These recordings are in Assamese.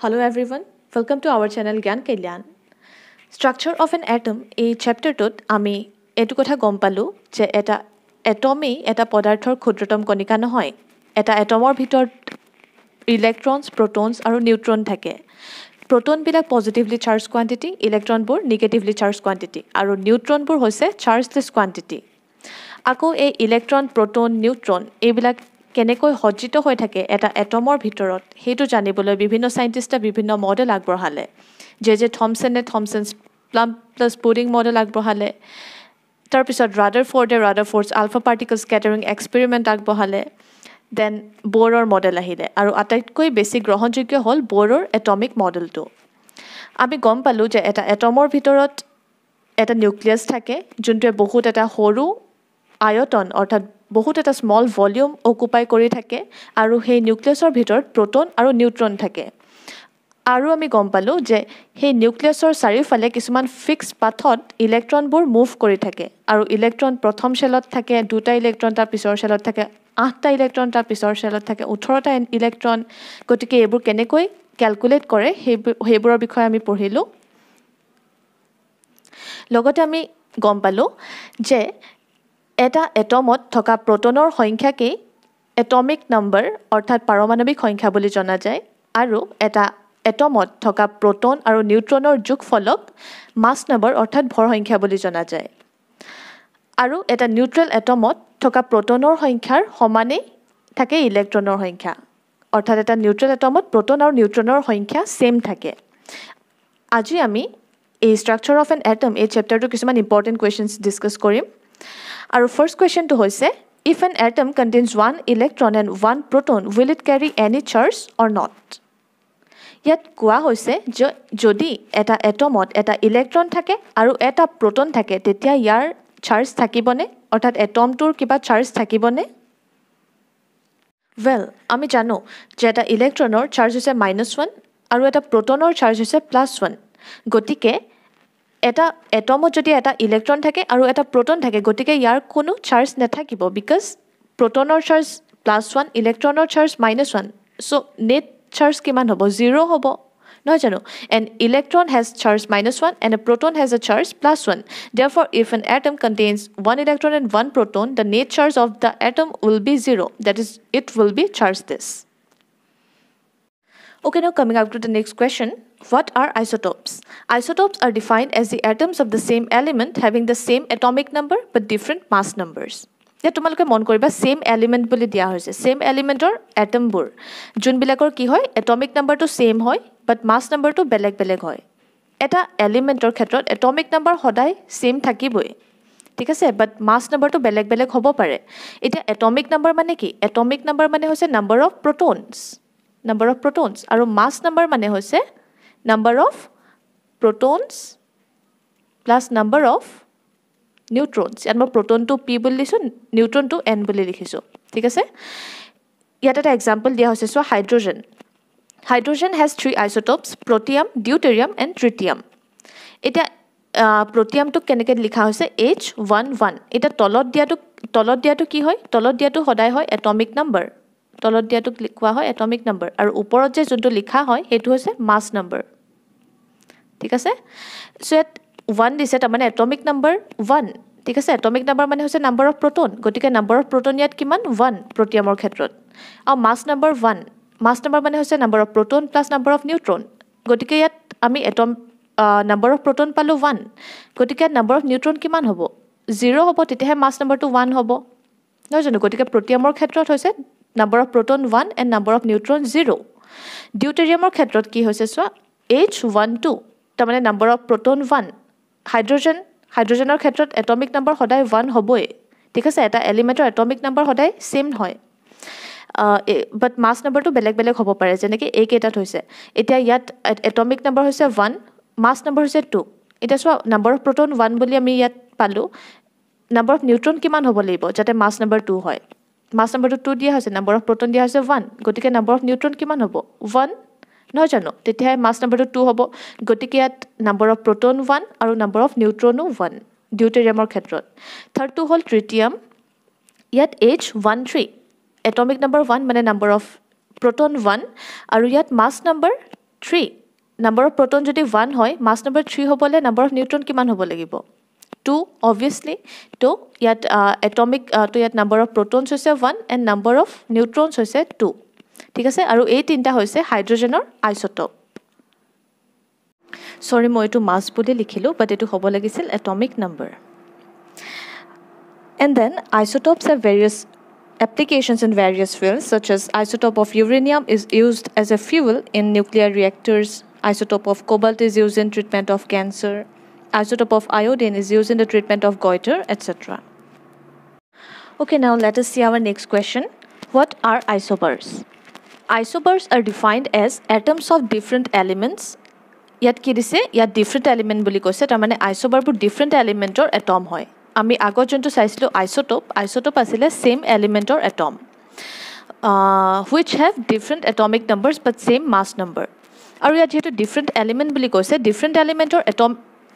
Hello everyone, welcome to our channel Gyan Kalyan. Structure of an atom, এই চেপ্টাৰটোত আমি এইটো কথা গম পালোঁ যে এটা এটমেই এটা পদাৰ্থৰ ক্ষুদ্ৰতম কণিকা নহয় এটা এটমৰ ভিতৰত ইলেক্ট্ৰনছ প্ৰট'নছ আৰু নিউট্ৰন থাকে প্ৰট'নবিলাক পজিটিভলি চাৰ্জ কোৱাণ্টিটি ইলেক্ট্ৰনবোৰ নিগেটিভলি চাৰ্জ কোৱাণ্টিটি আৰু নিউট্ৰনবোৰ হৈছে চাৰ্জলেছ কোৱাণ্টিটি আকৌ এই ইলেক্ট্ৰন প্ৰট'ন নিউট্ৰন এইবিলাক কেনেকৈ সজ্জিত হৈ থাকে এটা এটমৰ ভিতৰত সেইটো জানিবলৈ বিভিন্ন চাইণ্টিষ্টে বিভিন্ন মডেল আগবঢ়ালে জে জে থমছেনে থমছেনছ প্লাম প্লাছ পুডিং মডেল আগবঢ়ালে তাৰপিছত ৰাডাৰ ফৰ্ডে Rutherford's alpha particle scattering experiment আগবঢ়ালে দেন ব'ৰৰ মডেল আহিলে আৰু আটাইতকৈ বেছি গ্ৰহণযোগ্য হ'ল ব'ৰৰ এটমিক মডেলটো আমি গম পালোঁ যে এটা এটমৰ ভিতৰত এটা নিউক্লিয়াছ থাকে যোনটোৱে বহুত এটা সৰু আয়তন অৰ্থাৎ বহুত এটা স্মল ভলিউম অকুপাই কৰি থাকে আৰু সেই নিউক্লিয়াছৰ ভিতৰত প্ৰট'ন আৰু নিউট্ৰন থাকে আৰু আমি গম পালোঁ যে সেই নিউক্লিয়াছৰ চাৰিওফালে কিছুমান ফিক্স পাথত ইলেক্ট্ৰনবোৰ মুভ কৰি থাকে আৰু ইলেক্ট্ৰন প্ৰথম চেলত থাকে দুটা ইলেক্ট্ৰন তাৰ পিছৰ চেলত থাকে আঠটা ইলেক্ট্ৰন তাৰ পিছৰ চেলত থাকে ওঠৰটা ইলেক্ট্ৰন গতিকে এইবোৰ কেনেকৈ কেলকুলেট কৰে সেই সেইবোৰৰ বিষয়ে আমি পঢ়িলোঁ লগতে আমি গম পালোঁ যে এটা এটমত থকা প্ৰট'নৰ সংখ্যাকেই এটমিক নম্বৰ অৰ্থাৎ পাৰমাণৱিক সংখ্যা বুলি জনা যায় আৰু এটা এটমত থকা প্ৰট'ন আৰু নিউট্ৰনৰ যুগ ফলক মাছ নম্বৰ অৰ্থাৎ ভৰ সংখ্যা বুলি জনা যায় আৰু এটা নিউট্ৰেল এটমত থকা প্ৰট'নৰ সংখ্যাৰ সমানেই থাকে ইলেক্ট্ৰনৰ সংখ্যা অৰ্থাৎ এটা নিউট্ৰেল এটমত প্ৰট'ন আৰু নিউট্ৰনৰ সংখ্যা ছেম থাকে আজি আমি এই ষ্ট্ৰাকচাৰ অফ এন এটম এই চেপ্টাৰটো কিছুমান ইম্পৰ্টেণ্ট কুৱেশ্যনছ ডিছকাছ কৰিম আৰু ফাৰ্ষ্ট কুৱেশ্যনটো হৈছে if an atom contains one electron and one proton will it carry any charge or not ইয়াত কোৱা হৈছে যে যদি এটা এটমত এটা ইলেক্ট্ৰন থাকে আৰু এটা প্ৰট'ন থাকে তেতিয়া ইয়াৰ চাৰ্জ থাকিবনে অৰ্থাৎ এটমটোৰ কিবা চাৰ্জ থাকিবনে ৱেল আমি জানো যে এটা ইলেক্ট্ৰনৰ চাৰ্জ হৈছে মাইনাছ ওৱান আৰু এটা প্ৰট'নৰ চাৰ্জ হৈছে প্লাছ ওৱান গতিকে এটা এটমত যদি এটা ইলেক্ট্ৰন থাকে আৰু এটা প্ৰ'টন থাকে গতিকে ইয়াৰ কোনো চাৰ্জ নাথাকিব বিকজ প্ৰ'টনৰ চাৰ্জ প্লাছ ওৱান ইলেক্ট্ৰনৰ charge minus one so' net charge কিমান হ'ব জিৰ' হ'ব নহয় জানো and electron has charge minus one and a proton has a charge plus one therefore if an atom contains one electron and one proton the net charge of the atom will be zero' that is it will be charge this okay now coming up to the next question What are isotopes? Isotopes are defined as the atoms of the same element having the same atomic number but different mass numbers. তোমালোকে মন কৰিবা ছেইম এলিমেণ্ট বুলি দিয়া হৈছে ছেইম এলিমেণ্টৰ এটমবোৰ যোনবিলাকৰ কি হয় এটমিক নাম্বাৰটো ছেইম হয় বাট মাছ নাম্বাৰটো বেলেগ বেলেগ হয় এটা এলিমেণ্টৰ ক্ষেত্ৰত এটমিক নাম্বাৰ সদায় ছেইম থাকিবই ঠিক আছে বাট মাছ নাম্বাৰটো বেলেগ বেলেগ হ'ব পাৰে এতিয়া এটমিক নাম্বাৰ মানে কি এটমিক নাম্বাৰ মানে হৈছে number of protons number of protons আৰু মাছ নাম্বাৰ মানে হৈছে number of protons plus number of neutrons. And my proton to P bullison, neutron to N bulliliso. Yet an example the house hydrogen. Hydrogen has three isotopes protium, deuterium, and tritium. It uh, protium to can get H11. It a tolod dia to kihoi, tolod dia to hodaihoi, atomic number. তলত দিয়াটোক লিখোৱা হয় এটমিক নাম্বাৰ আৰু ওপৰত যে যোনটো লিখা হয় সেইটো হৈছে মাছ নাম্বাৰ ঠিক আছে চ' ইয়াত ওৱান দিছে তাৰমানে এটমিক নাম্বাৰ ওৱান ঠিক আছে এটমিক নাম্বাৰ মানে হৈছে নাম্বাৰ অফ প্ৰট'ন গতিকে নাম্বাৰ অফ প্ৰট'ন ইয়াত কিমান ওৱান প্ৰটিয়ামৰ ক্ষেত্ৰত আৰু mass number one mass number মানে হৈছে number of proton plus number of neutron গতিকে ইয়াত আমি এটম নাম্বাৰ অফ প্ৰট'ন পালোঁ ওৱান গতিকে নাম্বাৰ অফ নিউট্ৰন কিমান হ'ব জিৰ' হ'ব তেতিয়াহে মাছ নাম্বাৰটো ওৱান হ'ব নহয় জানো গতিকে প্ৰটিয়ামৰ ক্ষেত্ৰত হৈছে number of proton one and number of neutron zero' ডিউটেৰিয়ামৰ ক্ষেত্ৰত কি হৈছে চোৱা এইচ ওৱান টু তাৰমানে number of proton one hydrogen হাইড্ৰ'জেনৰ ক্ষেত্ৰত এটমিক নাম্বাৰ সদায় ওৱান হ'বই ঠিক আছে এটা এলিমেণ্টৰ এটমিক নাম্বাৰ সদায় ছেইম হয় বাট মাছ নাম্বাৰটো বেলেগ বেলেগ হ'ব পাৰে যেনেকৈ এইকেইটাত হৈছে এতিয়া ইয়াত এটমিক নাম্বাৰ হৈছে ওৱান মাছ নাম্বাৰ হৈছে টু এতিয়া চোৱা নাম্বাৰ অফ প্ৰট'ন ওৱান বুলি আমি ইয়াত পালোঁ নাম্বাৰ অফ নিউট্ৰন কিমান হ'ব লাগিব যাতে মাছ নাম্বাৰ টু হয় মাছ নাম্বাৰটো টু দিয়া হৈছে নাম্বাৰ অফ প্ৰট'ন দিয়া হৈছে ওৱান গতিকে নাম্বাৰ অফ নিউট্ৰন কিমান হ'ব ওৱান নহয় জানো তেতিয়াহে মাছ নাম্বাৰটো টু হ'ব গতিকে ইয়াত নাম্বাৰ অফ প্ৰট'ন ওৱান আৰু নাম্বাৰ অফ নিউট্ৰনো ওৱান ডিউটেৰিয়ামৰ ক্ষেত্ৰত থাৰ্ডটো হ'ল ট্ৰিটিয়াম ইয়াত H one three atomic number one মানে নাম্বাৰ অফ প্ৰট'ন ওৱান আৰু ইয়াত mass number three number of proton যদি ওৱান হয় মাছ নাম্বাৰ থ্ৰী হ'বলৈ নাম্বাৰ অফ নিউট্ৰন কিমান হ'ব লাগিব টু অভিয়াছলি টু ইয়াত এটমিক টু ইয়াত নাম্বাৰ অফ প্ৰট'নছ হৈছে one and number of neutrons হৈছে টু ঠিক আছে আৰু এই তিনিটা হৈছে হাইড্ৰজেনৰ আইচটপ চৰি মই এইটো মাছ বুলি লিখিলোঁ বাট এইটো হ'ব লাগিছিল atomic number and then isotopes are various applications in various fields such as isotope of uranium is used as a fuel in nuclear reactors isotope of cobalt is used in treatment of cancer isotope of iodine is used in the treatment of goiter etc okay now let us see our next question what are isobars isobars are defined as atoms of different elements ইয়াত কি দিছে ইয়াত ডিফাৰেণ্ট এলিমেণ্ট বুলি কৈছে তাৰমানে আইচবাৰবোৰ ডিফাৰেণ্ট এলিমেণ্টৰ এটম হয় আমি আগত যোনটো চাইছিলোঁ আইচটপ আইচটপ আছিলে ছেইম এলিমেণ্টৰ atom which have different atomic numbers but same mass number আৰু ইয়াত যিহেতু ডিফাৰেণ্ট এলিমেণ্ট বুলি কৈছে ডিফাৰেণ্ট এলিমেণ্টৰ এটম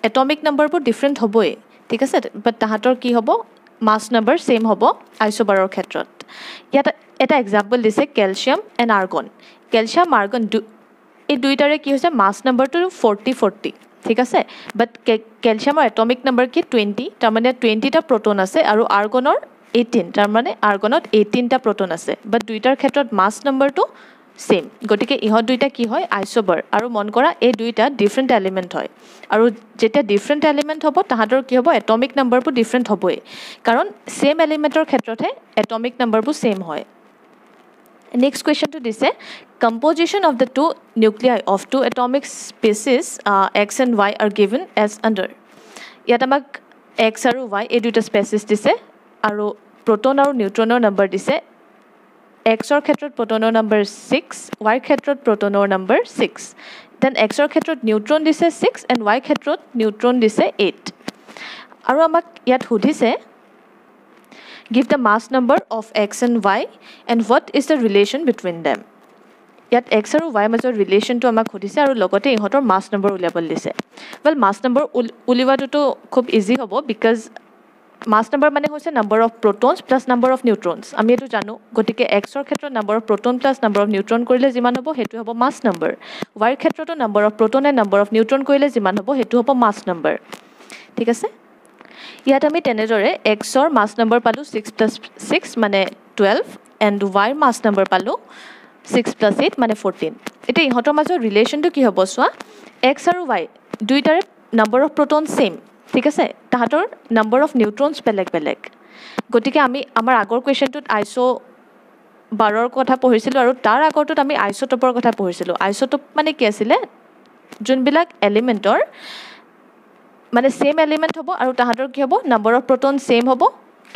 এটমিক নাম্বাৰবোৰ ডিফাৰেণ্ট হ'বই ঠিক আছে বাট তাহাঁতৰ কি হ'ব মাছ নাম্বাৰ ছেইম হ'ব আইচবাৰৰ ক্ষেত্ৰত ইয়াত এটা এক্সাম্পল দিছে calcium and argon calcium argon দু এই দুইটাৰে কি হৈছে মাছ নম্বৰটো ফৰ্টি ফৰ্টি ঠিক আছে বাট কেলছিয়ামৰ এটমিক নম্বৰ কি টুৱেণ্টি তাৰমানে টুৱেণ্টিটা প্ৰট'ন আছে আৰু আৰ্গনৰ এইটিন তাৰমানে আৰ্গনত এইটিনটা প্ৰট'ন আছে বাট দুইটাৰ ক্ষেত্ৰত মাছ নম্বৰটো ছেম গতিকে ইহঁত দুইটা কি হয় আইচবাৰ আৰু মন কৰা এই দুইটা ডিফাৰেণ্ট এলিমেণ্ট হয় আৰু যেতিয়া ডিফাৰেণ্ট এলিমেণ্ট হ'ব তাহাঁতৰ কি হ'ব এটমিক নাম্বাৰবোৰ ডিফাৰেণ্ট হ'বই কাৰণ ছেম এলিমেণ্টৰ ক্ষেত্ৰতহে এটমিক নাম্বাৰবোৰ ছেম হয় নেক্সট কুৱেশ্যনটো দিছে composition of the two nuclei of two atomic species X and Y are given as under ইয়াত আমাক এক্স আৰু ৱাই এই দুইটা স্পেচিছ দিছে আৰু প্ৰট'ন আৰু নিউট্ৰনৰ নাম্বাৰ দিছে এক্সৰ ক্ষেত্ৰত প্ৰট'নৰ নাম্বাৰ ছিক্স ৱাইৰ ক্ষেত্ৰত প্ৰট'নৰ নাম্বাৰ ছিক্স দেন এক্সৰ ক্ষেত্ৰত নিউট্ৰন দিছে ছিক্স এণ্ড ৱাইৰ ক্ষেত্ৰত নিউট্ৰন দিছে এইট আৰু আমাক ইয়াত সুধিছে give the mass number of X and Y and what is the relation between them ইয়াত এক্স আৰু ৱাইৰ মাজৰ ৰিলেশ্যনটো আমাক সুধিছে আৰু লগতে ইহঁতৰ মাছ নম্বৰ উলিয়াবলৈ দিছে ৱেল মাছ নম্বৰ উলিওৱাটোতো খুব ইজি হ'ব বিকজ মাছ নাম্বাৰ মানে হৈছে number of protons plus number of neutrons আমি এইটো জানো গতিকে এক্সৰ ক্ষেত্ৰত number of proton plus number of neutron কৰিলে যিমান হ'ব সেইটো হ'ব মাছ নাম্বাৰ ৱাইৰ ক্ষেত্ৰতো number of proton and number of neutron কৰিলে যিমান হ'ব সেইটো হ'ব মাছ নাম্বাৰ ঠিক আছে ইয়াত আমি তেনেদৰে এক্সৰ মাছ নাম্বাৰ পালোঁ ছিক্স প্লাছ ছিক্স মানে টুৱেল্ভ এণ্ড ৱাইৰ মাছ নাম্বাৰ পালোঁ ছিক্স প্লাছ এইট মানে ফ'ৰ্টিন এতিয়া ইহঁতৰ মাজৰ ৰিলেশ্যনটো কি হ'ব চোৱা এক্স আৰু ৱাই দুইটাৰে নাম্বাৰ অফ প্ৰট'ন ছেইম ঠিক আছে তাহাঁতৰ নাম্বাৰ অফ নিউট্ৰনছ বেলেগ বেলেগ গতিকে আমি আমাৰ আগৰ কুৱেশ্যনটোত আইচ' বাৰৰ কথা পঢ়িছিলোঁ আৰু তাৰ আগৰটোত আমি আইচ' টপৰ কথা পঢ়িছিলোঁ আইচ' টপ মানে কি আছিলে যোনবিলাক এলিমেণ্টৰ মানে ছেম এলিমেণ্ট হ'ব আৰু তাহাঁতৰ কি হ'ব নাম্বাৰ অফ প্ৰট'ন ছেম হ'ব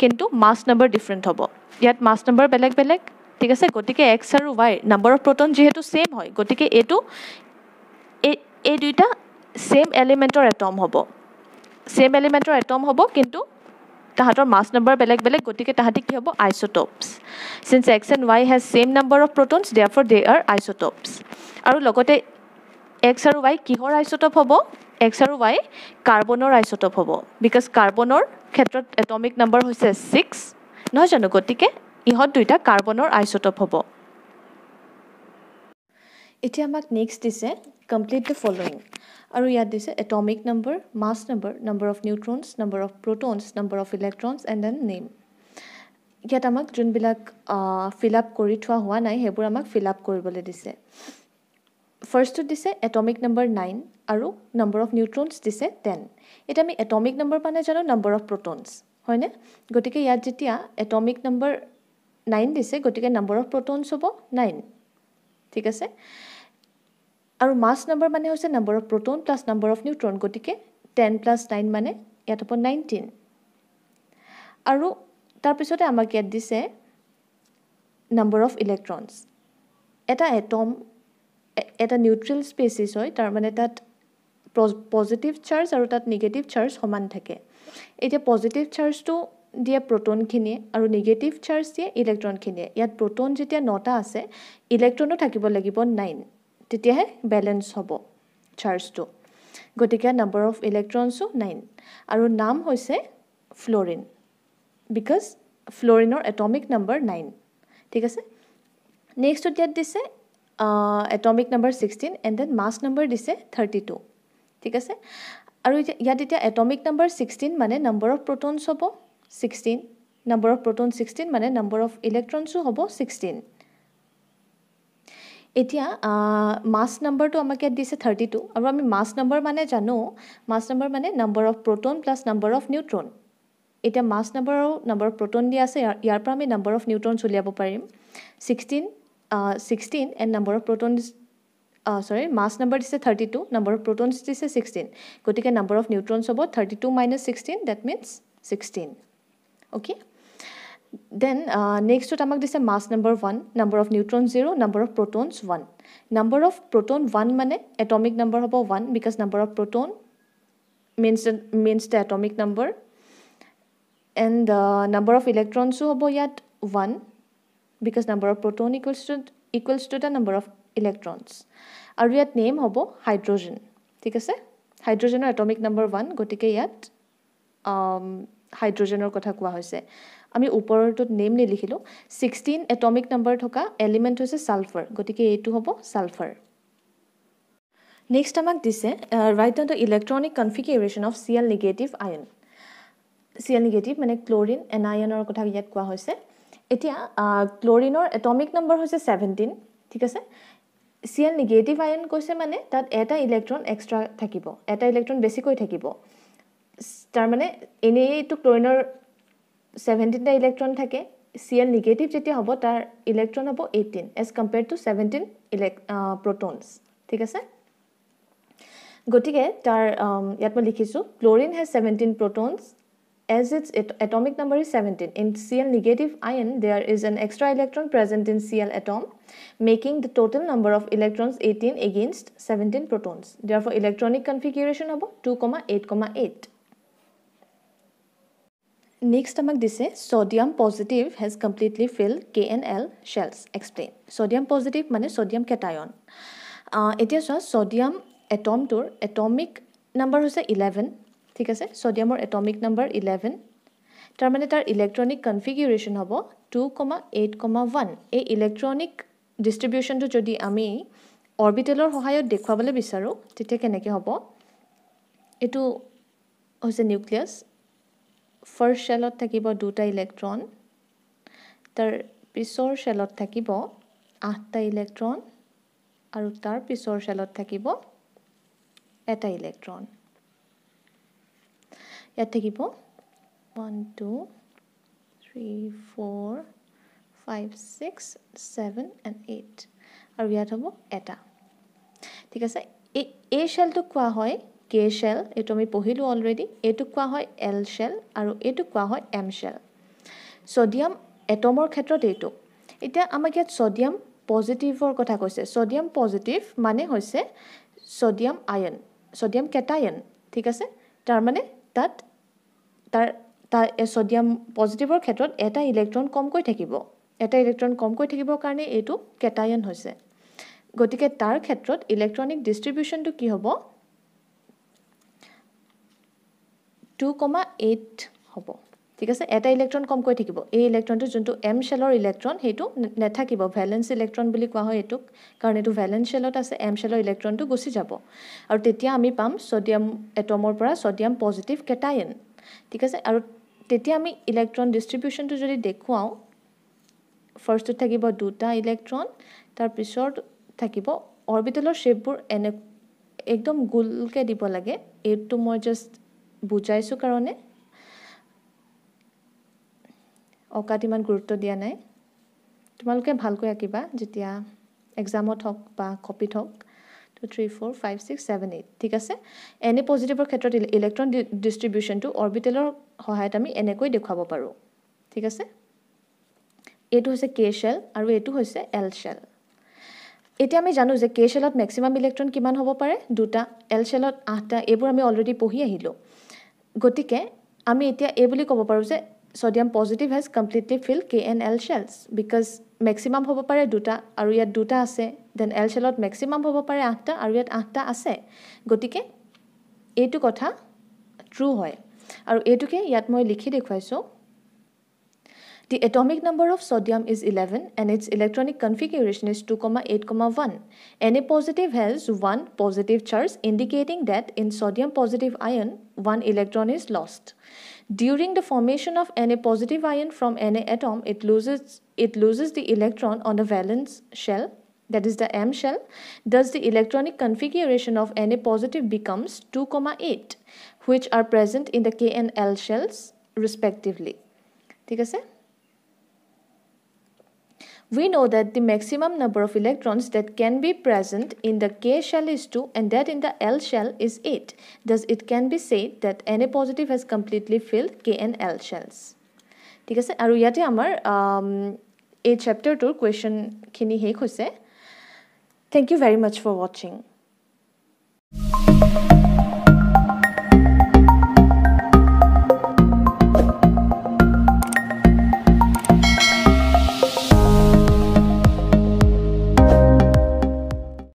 কিন্তু মাছ নাম্বাৰ ডিফাৰেণ্ট হ'ব ইয়াত মাছ নাম্বাৰ বেলেগ বেলেগ ঠিক আছে গতিকে এক্স আৰু ৱাই নাম্বাৰ অফ প্ৰট'ন যিহেতু ছেম হয় গতিকে এইটো এই এই দুইটা ছেম এলিমেণ্টৰ এটম হ'ব ছেম এলিমেণ্টৰ এটম হ'ব কিন্তু তাহাঁতৰ মাছ নম্বৰ বেলেগ বেলেগ গতিকে তাহাঁতি কি হ'ব isotopes since X and Y has same number of protons therefore they are isotopes আৰু লগতে এক্স আৰু ৱাই কিহৰ আইচ'টপ হ'ব এক্স আৰু ৱাই কাৰ্বনৰ আইচ'টপ হ'ব বিকজ কাৰ্বনৰ ক্ষেত্ৰত এটমিক নম্বৰ হৈছে ছিক্স নহয় জানো গতিকে ইহঁত দুয়োটা কাৰ্বনৰ আইচ'টপ হ'ব এতিয়া আমাক নেক্সট দিছে কমপ্লিট দ্য ফল'য়িং আৰু ইয়াত দিছে atomic number mass number number of neutrons number of protons number of electrons and then name ইয়াত আমাক যোনবিলাক ফিল আপ কৰি থোৱা হোৱা নাই সেইবোৰ আমাক ফিল আপ কৰিবলৈ দিছে ফাৰ্ষ্টত দিছে এটমিক নম্বৰ নাইন আৰু নম্বৰ অফ নিউট্ৰনছ দিছে টেন এতিয়া আমি এটমিক নম্বৰ নাই জানো নাম্বাৰ অফ প্ৰট'নছ হয়নে গতিকে ইয়াত যেতিয়া এটমিক নম্বৰ নাইন দিছে গতিকে নম্বৰ অফ প্ৰট'নছ হ'ব নাইন ঠিক আছে আৰু মাছ নাম্বাৰ মানে হৈছে number of proton plus number of neutron গতিকে টেন প্লাছ নাইন মানে ইয়াত হ'ব নাইনটিন আৰু তাৰপিছতে আমাক ইয়াত দিছে নাম্বাৰ অফ ইলেক্ট্ৰনছ এটা এটম এটা নিউট্ৰেল স্পেচিছ হয় তাৰমানে তাত পজিটিভ চাৰ্জ আৰু তাত নিগেটিভ চাৰ্জ সমান থাকে এতিয়া পজিটিভ চাৰ্জটো দিয়ে প্ৰট'নখিনিয়ে আৰু নিগেটিভ চাৰ্জ দিয়ে ইলেক্ট্ৰনখিনিয়ে ইয়াত প্ৰট'ন যেতিয়া নটা আছে ইলেক্ট্ৰনো থাকিব লাগিব নাইন তেতিয়াহে বেলেঞ্চ হ'ব চাৰ্জটো গতিকে নাম্বাৰ অফ ইলেক্ট্ৰনছো নাইন আৰু নাম হৈছে ফ্ল'ৰিন বিকজ ফ্ল'ৰিনৰ এটমিক নাম্বাৰ নাইন ঠিক আছে নেক্সটত ইয়াত দিছে atomic number sixteen and then mass number দিছে থাৰ্টি টু ঠিক আছে আৰু এতিয়া ইয়াত এতিয়া এটমিক নাম্বাৰ ছিক্সটিন মানে নাম্বাৰ অফ প্ৰটনছ হ'ব sixteen number of proton sixteen মানে নাম্বাৰ অফ ইলেক্ট্ৰনছো হ'ব ছিক্সটিন এতিয়া মাছ নম্বৰটো আমাক ইয়াত দিছে থাৰ্টি টু আৰু আমি মাছ নম্বৰ মানে জানো মাছ নম্বৰ মানে number of proton plus number of neutron এতিয়া মাছ নম্বৰ আৰু নম্বৰ অফ প্ৰট'ন দিয়া আছে ইয়াৰ পৰা আমি নাম্বাৰ অফ নিউট্ৰনছ উলিয়াব পাৰিম sixteen sixteen and number of proton sorry mass number দিছে thirty two number of protons দিছে ছিক্সটিন গতিকে নাম্বাৰ অফ নিউট্ৰনছ হ'ব thirty two minus sixteen that means sixteen okay then নেক্সটত আমাক দিছে mass number one number of neutron zero' number of protons one number of proton one মানে এটমিক নাম্বাৰ হ'ব one because number of proton means means the atomic number and number of ইলেক্ট্ৰনছো হ'ব ইয়াত one because number of proton equals to equals to the number of electrons আৰু ইয়াত নেম হ'ব হাইড্ৰ'জেন ঠিক আছে হাইড্ৰ'জেনৰ এটমিক নাম্বাৰ ওৱান গতিকে ইয়াত হাইড্ৰ'জেনৰ কথা কোৱা হৈছে আমি ওপৰটোত নেম নিলিখিলোঁ ছিক্সটিন এটমিক নাম্বাৰ থকা এলিমেণ্ট হৈছে ছালফাৰ গতিকে এইটো হ'ব ছালফাৰ নেক্সট আমাক দিছে right down the electronic configuration of C L negative ion C L negative মানে ক্ল'ৰিন এন আয়নৰ কথা ইয়াত কোৱা হৈছে এতিয়া ক্ল'ৰিনৰ এটমিক নাম্বাৰ হৈছে ছেভেণ্টিন ঠিক আছে চি এল নিগেটিভ আয়ন কৈছে মানে তাত এটা ইলেক্ট্ৰন এক্সট্ৰা থাকিব এটা ইলেক্ট্ৰন বেছিকৈ থাকিব তাৰমানে এনেইটো ক্ল'ৰিনৰ চেভেণ্টিনটা ইলেক্ট্ৰন থাকে চি এল নিগেটিভ যেতিয়া হ'ব তাৰ ইলেক্ট্ৰন হ'ব eighteen as compare to seventeen ইলেক প্ৰট'নছ ঠিক আছে গতিকে তাৰ ইয়াত মই লিখিছোঁ chlorine has seventeen protons as its atomic number is seventeen in C L negative ion there is an extra electron present in C L atom making the total number of electrons eighteen against seventeen protons therefore electronic configuration হ'ব two comma eight comma eight Next, among this, sodium positive has completely filled KNL shells. Explain. Sodium positive means sodium cation. It is a sodium atom tour. Atomic number is 11. ঠিক আছে চডিয়ামৰ এটমিক নাম্বাৰ ইলেভেন তাৰমানে তাৰ ইলেক্ট্ৰনিক কনফিগিউৰেশ্যন হ'ব two comma eight comma one এই ইলেক্ট্ৰনিক ডিষ্ট্ৰিবিউশ্যনটো যদি আমি অৰ্বিটেলৰ সহায়ত দেখুৱাবলৈ বিচাৰোঁ তেতিয়া কেনেকৈ হ'ব এইটো হৈছে নিউক্লিয়াছ ফাৰ্ষ্ট শ্বেলত থাকিব দুটা ইলেক্ট্ৰন তাৰ পিছৰ শ্বেলত থাকিব আঠটা ইলেক্ট্ৰন আৰু তাৰ পিছৰ শ্বেলত থাকিব এটা ইলেক্ট্ৰন ইয়াত থাকিব one two three four five six seven and eight আৰু ইয়াত হ'ব এটা ঠিক আছে এই এই শ্বেলটোক কোৱা হয় কে শ্বেল এইটো আমি পঢ়িলোঁ অলৰেডি এইটোক কোৱা হয় এল শ্বেল আৰু এইটোক কোৱা হয় এম শ্বেল ছডিয়াম এটমৰ ক্ষেত্ৰত এইটো এতিয়া আমাক ইয়াত ছডিয়াম পজিটিভৰ কথা কৈছে ছডিয়াম পজিটিভ মানে হৈছে ছডিয়াম আয়ন ছডিয়াম কেটায়ন ঠিক আছে তাৰমানে তাত তাৰ তাৰ ছডিয়াম পজিটিভৰ ক্ষেত্ৰত এটা ইলেক্ট্ৰন কমকৈ থাকিব এটা ইলেক্ট্ৰন কমকৈ থাকিবৰ কাৰণে এইটো কেটায়ন হৈছে গতিকে তাৰ ক্ষেত্ৰত ইলেক্ট্ৰনিক ডিষ্ট্ৰিবিউশ্যনটো কি হ'ব টু কমা এইট হ'ব ঠিক আছে এটা ইলেক্ট্ৰন কমকৈ থাকিব এই ইলেক্ট্ৰনটো যোনটো এম শ্বেলৰ ইলেক্ট্ৰন সেইটো নাথাকিব ভেলেঞ্চ ইলেক্ট্ৰন বুলি কোৱা হয় এইটোক কাৰণ এইটো ভেলেঞ্চ শ্বেলত আছে এম শ্বেলৰ ইলেক্ট্ৰনটো গুচি যাব আৰু তেতিয়া আমি পাম ছডিয়াম এটমৰ পৰা ছডিয়াম পজিটিভ কেটাইন ঠিক আছে আৰু তেতিয়া আমি ইলেক্ট্ৰন ডিষ্ট্ৰিবিউশ্যনটো যদি দেখুৱাওঁ ফাৰ্ষ্টত থাকিব দুটা ইলেক্ট্ৰন তাৰপিছত থাকিব অৰবিটেলৰ শ্বেপবোৰ এনে একদম গোলকৈ দিব লাগে এইটো মই জাষ্ট বুজাইছোঁ কাৰণে অঁকাত ইমান গুৰুত্ব দিয়া নাই তোমালোকে ভালকৈ আঁকিবা যেতিয়া এক্সামত হওক বা কপিত হওক two three four five six seven eight ঠিক আছে এনে পজিটিভৰ ক্ষেত্ৰত ইলেক্ট্ৰন ডিষ্ট্ৰিবিউশ্যনটো অৰ্বিটেলৰ সহায়ত আমি এনেকৈ দেখুৱাব পাৰোঁ ঠিক আছে এইটো হৈছে কে শ্বেল আৰু এইটো হৈছে এল শ্বেল এতিয়া আমি জানো যে কে শ্বেলত মেক্সিমাম ইলেক্ট্ৰন কিমান হ'ব পাৰে দুটা এল শ্বেলত আঠটা এইবোৰ আমি অলৰেডি পঢ়ি আহিলোঁ গতিকে আমি এতিয়া এই বুলি ক'ব পাৰোঁ যে sodium positive has completely fill K N L cells because maximum হ'ব পাৰে দুটা আৰু ইয়াত দুটা আছে দেন এল চেলত মেক্সিমাম হ'ব পাৰে আঠটা আৰু ইয়াত আঠটা আছে গতিকে এইটো কথা ট্ৰু হয় আৰু এইটোকে ইয়াত মই লিখি দেখুৱাইছোঁ The atomic number of sodium is 11 and its electronic configuration is 2,8,1. Na positive has one positive charge indicating that in sodium positive ion, one electron is lost. During the formation of Na positive ion from Na atom, it loses, it loses the electron on the valence shell that is the M shell. Thus the electronic configuration of Na positive becomes 2,8 which are present in the K and L shells respectively. ঠিক we know that the maximum number of electrons that can be present in the K shell is 2 and that in the L shell is 8. Thus, it can be said that Na positive has completely filled K and L shells. ঠিক আছে আৰু ইয়াতে আমাৰ এই চেপ্টাৰটোৰ কুৱেশ্যনখিনি শেষ হৈছে thank you very much for